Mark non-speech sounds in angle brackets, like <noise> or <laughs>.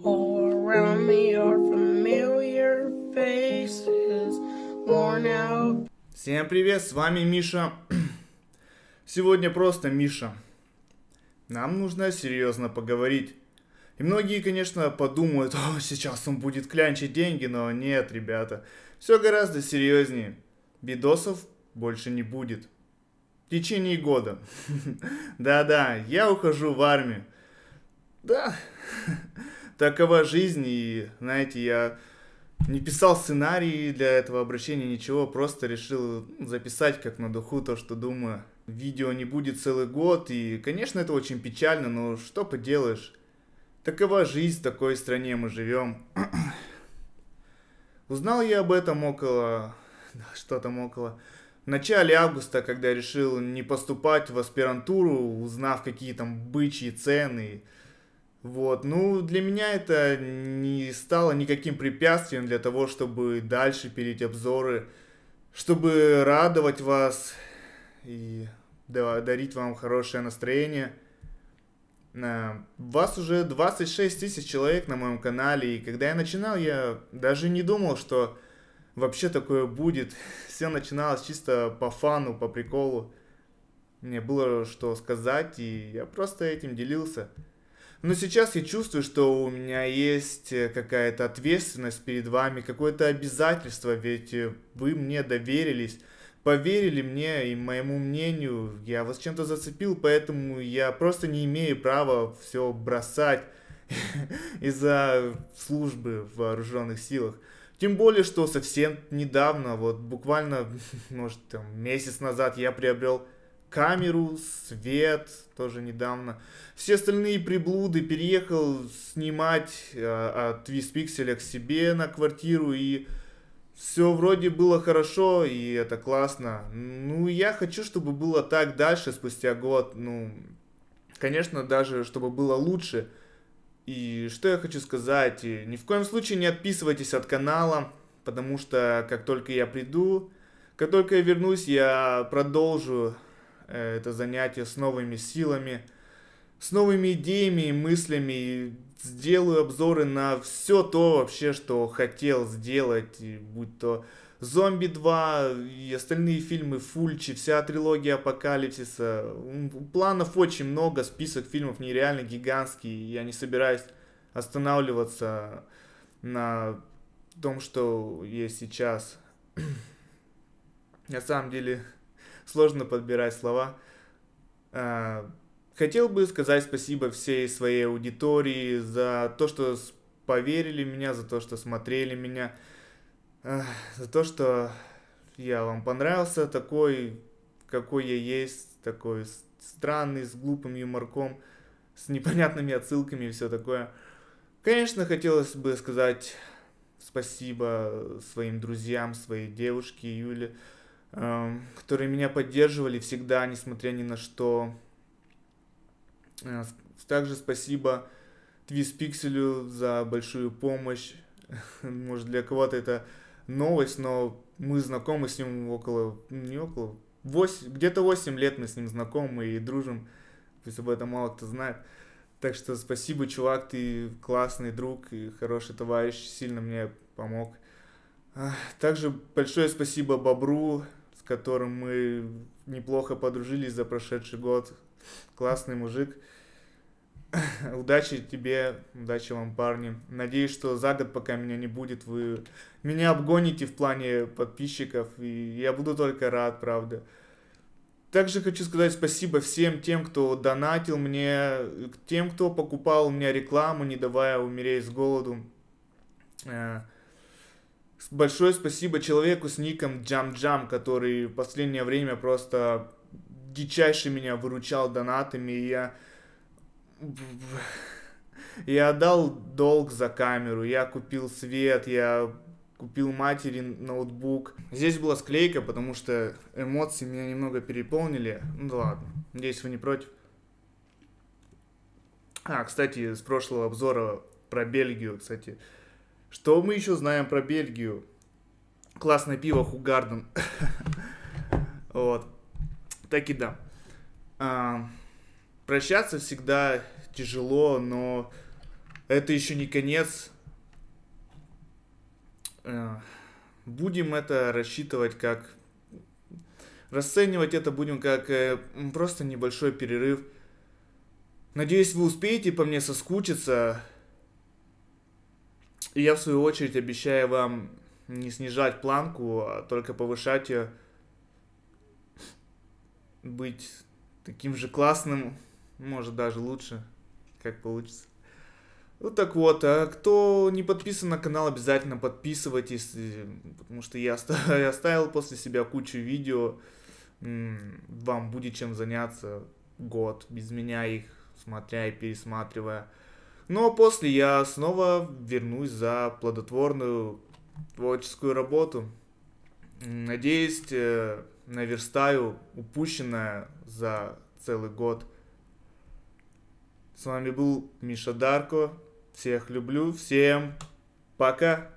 All around me are familiar faces, worn out. Всем привет, с вами Миша. Сегодня просто Миша. Нам нужно серьезно поговорить. И многие, конечно, подумают, О, сейчас он будет клянчить деньги, но нет, ребята. Все гораздо серьезнее. Бидосов больше не будет. В течение года. <laughs> Да-да, я ухожу в армию. Да, <laughs> такова жизнь, и, знаете, я не писал сценарии для этого обращения, ничего, просто решил записать как на духу то, что думаю. Видео не будет целый год, и, конечно, это очень печально, но что поделаешь. Такова жизнь, в такой стране мы живем. <clears throat> Узнал я об этом около... что там около... В начале августа, когда решил не поступать в аспирантуру, узнав, какие там бычьи цены, вот, ну, для меня это не стало никаким препятствием для того, чтобы дальше пилить обзоры, чтобы радовать вас и дарить вам хорошее настроение. А, вас уже 26 тысяч человек на моем канале, и когда я начинал, я даже не думал, что вообще такое будет. <laughs> Все начиналось чисто по фану, по приколу. Мне было что сказать, и я просто этим делился. Но сейчас я чувствую, что у меня есть э, какая-то ответственность перед вами, какое-то обязательство, ведь э, вы мне доверились, поверили мне и моему мнению, я вас чем-то зацепил, поэтому я просто не имею права все бросать <laughs> из-за службы в вооруженных силах. Тем более, что совсем недавно, вот буквально, <laughs> может, там, месяц назад я приобрел камеру, свет, тоже недавно. Все остальные приблуды переехал снимать э, от Виспикселя к себе на квартиру и все вроде было хорошо и это классно. Ну, я хочу, чтобы было так дальше, спустя год. Ну, конечно, даже чтобы было лучше. И что я хочу сказать, ни в коем случае не отписывайтесь от канала, потому что как только я приду, как только я вернусь, я продолжу Э, это занятие с новыми силами, с новыми идеями и мыслями. И сделаю обзоры на все то вообще, что хотел сделать, и будь то «Зомби 2» и остальные фильмы Фульчи, вся трилогия Апокалипсиса. Планов очень много, список фильмов нереально гигантский, я не собираюсь останавливаться на том, что есть сейчас. <clears throat> На самом деле, сложно подбирать слова. А, хотел бы сказать спасибо всей своей аудитории за то, что поверили меня, за то, что смотрели меня, за то, что я вам понравился такой, какой я есть, такой странный, с глупым юморком, с непонятными отсылками и все такое. Конечно, хотелось бы сказать спасибо своим друзьям, своей девушке Юле, Эм, которые меня поддерживали всегда, несмотря ни на что. Э, также спасибо Твиз Пикселю за большую помощь. <laughs> Может, для кого-то это новость, но мы знакомы с ним около, не около, 8, где-то 8 лет мы с ним знакомы и дружим. Пусть об этом мало кто знает. Так что спасибо, чувак, ты классный друг и хороший товарищ, сильно мне помог. Также большое спасибо Бобру, которым мы неплохо подружились за прошедший год. Классный мужик. <laughs> Удачи тебе, удачи вам, парни. Надеюсь, что за год, пока меня не будет, вы меня обгоните в плане подписчиков, и я буду только рад, правда. Также хочу сказать спасибо всем тем, кто донатил мне, тем, кто покупал у меня рекламу, не давая умереть с голоду. Э, Большое спасибо человеку с ником Джам Джам, который в последнее время просто дичайше меня выручал донатами, и я... Я отдал долг за камеру, я купил свет, я купил матери ноутбук. Здесь была склейка, потому что эмоции меня немного переполнили. Ну да ладно, надеюсь, вы не против. А, кстати, с прошлого обзора про Бельгию, кстати, что мы еще знаем про Бельгию? Классное пиво Хугарден. <laughs> Вот. Так и да. А, прощаться всегда тяжело, но это еще не конец. А, будем это рассчитывать как... Расценивать это будем как э, просто небольшой перерыв. Надеюсь, вы успеете по мне соскучиться. И я, в свою очередь, обещаю вам не снижать планку, а только повышать ее, быть таким же классным, может даже лучше, как получится. Ну так вот, а кто не подписан на канал, обязательно подписывайтесь, э, потому что <laughs> я оставил после себя кучу видео, вам будет чем заняться год без меня их смотря и пересматривая. Но ну, а после я снова вернусь за плодотворную творческую работу. Надеюсь, э, наверстаю упущенное за целый год. С вами был Миша Дарко. Всех люблю, всем пока!